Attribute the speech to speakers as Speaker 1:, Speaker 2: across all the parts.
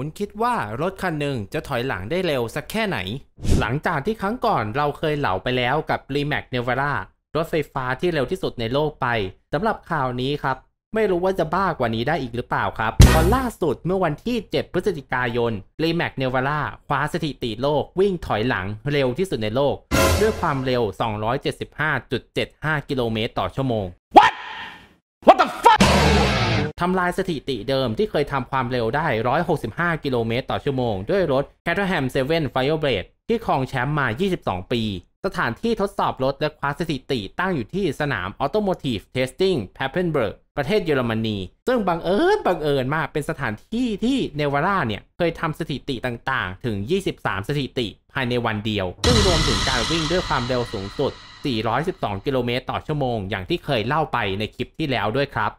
Speaker 1: คุณคิดว่ารถคันหนึ่งจะถอยหลังได้เร็วสักแค่ไหน หลังจากที่ครั้งก่อนเราเคยเหล่าไปแล้วกับ r e m a x n e v a r ารถไฟฟ้าที่เร็วที่สุดในโลกไปสำหรับข่าวนี้ครับ ไม่รู้ว่าจะบ้ากว่านี้ได้อีกหรือเปล่าครับตอนล่าสุดเมื่อวันที่ 7 พฤศจิกายน r e m a x n e v a r a คว้าสถิติโลกวิ่งถอยหลังเร็วที่สุดในโลกด้วยความเร็ว 275.75 กิโลเมตรต่อชั่วโมงทำลายสถิติเดิมที่เคยทำความเร็วได้ 165 กิโลเมตรต่อชั่วโมงด้วยรถ Caterham 7 Fireblade ที่ครองแชมป์มา 22 ปี สถานที่ทดสอบรถและคว้าสถิติตั้งอยู่ที่สนาม Automotive Testing p a p p e n b e r g ประเทศเยอรมนี ซึ่งบังเอิญบังเอิญมาก เป็นสถานที่ที่เนวาราเนี่ย เคยทำสถิติต่างๆ ถึง 23 สถิติภายในวันเดียว ซึ่งรวมถึงการวิ่งด้วยความเร็วสูงสุด412 กิโลเมตรต่อชั่วโมงอย่างที่เคยเล่าไปในคลิปที่แล้วด้วยครับ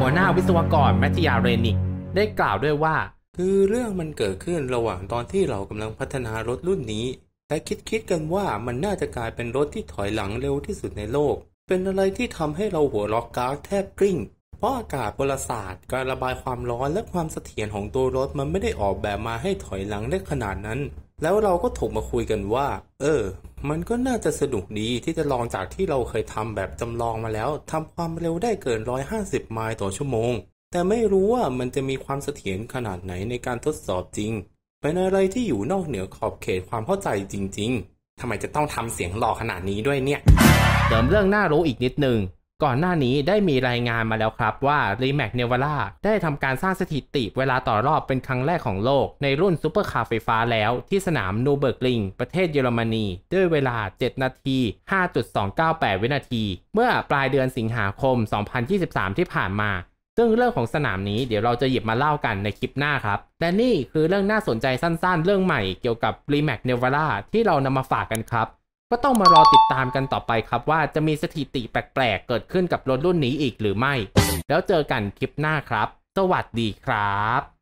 Speaker 1: หัวหน้าวิศวกรแมทธิยาเรนิก ได้กล่าวด้วยว่า คือเรื่องมันเกิดขึ้นระหว่างตอนที่เรากำลังพัฒนารถรุ่นนี้และคิดคิดกันว่ามันน่าจะกลายเป็นรถที่ถอยหลังเร็วที่สุดในโลก เป็นอะไรที่ทำให้เราหัวล็อกกากแทบกริ้งเพราะอากาศพลศาสตร์การระบายความร้อนและความเสถียรของตัวรถมันไม่ได้ออกแบบมาให้ถอยหลังได้ขนาดนั้น แล้วเราก็ถกมาคุยกันว่า เออมันก็น่าจะสนุกดีที่จะลองจากที่เราเคยทำแบบจำลองมาแล้วทำความเร็วได้เกิน 150 ไมล์ต่อชั่วโมง แต่ไม่รู้ว่ามันจะมีความเสถียรขนาดไหนในการทดสอบจริง เป็นอะไรที่อยู่นอกเหนือขอบเขตความเข้าใจจริงๆทำไมจะต้องทำเสียงหล่อขนาดนี้ด้วยเนี่ยเติมเรื่องน่ารู้อีกนิดนึงก่อนหน้านี้ได้มีรายงานมาแล้วครับว่า r ีแมกเนว a l ่าได้ทำการสร้างสถิติเวลาต่อรอบเป็นครั้งแรกของโลก ในรุ่นซูเปอร์คาร์ไฟฟ้าแล้วที่สนามนูเบิร์กลิงประเทศเยอรมนี ด้วยเวลา 7 นาที 5.298 วินาที เมื่อปลายเดือนสิงหาคม 2023 ที่ผ่านมา ซึ่งเรื่องของสนามนี้เดี๋ยวเราจะหยิบมาเล่ากันในคลิปหน้าครับและนี่คือเรื่องน่าสนใจสั้นๆ เรื่องใหม่เกี่ยวกับ r e m a c n e v a l a ที่เรานำมาฝากกันครับก็ต้องมารอติดตามกันต่อไปครับว่าจะมีสถิติแปลกๆเกิดขึ้นกับรถรุ่นนี้อีกหรือไม่ แล้วเจอกันคลิปหน้าครับ สวัสดีครับ